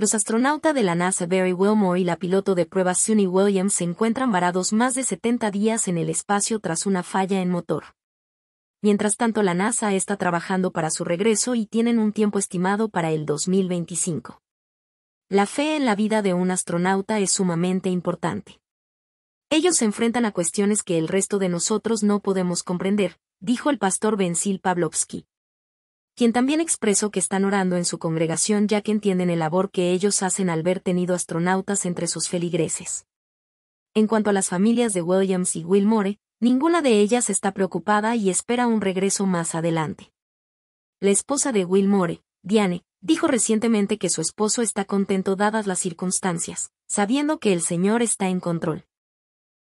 los astronautas de la NASA Barry Wilmore y la piloto de pruebas Sunny Williams se encuentran varados más de 70 días en el espacio tras una falla en motor. Mientras tanto la NASA está trabajando para su regreso y tienen un tiempo estimado para el 2025. La fe en la vida de un astronauta es sumamente importante. Ellos se enfrentan a cuestiones que el resto de nosotros no podemos comprender, dijo el pastor Benzil Pavlovsky, quien también expresó que están orando en su congregación ya que entienden el labor que ellos hacen al ver tenido astronautas entre sus feligreses. En cuanto a las familias de Williams y Willmore, ninguna de ellas está preocupada y espera un regreso más adelante. La esposa de Willmore, Diane, dijo recientemente que su esposo está contento dadas las circunstancias, sabiendo que el Señor está en control.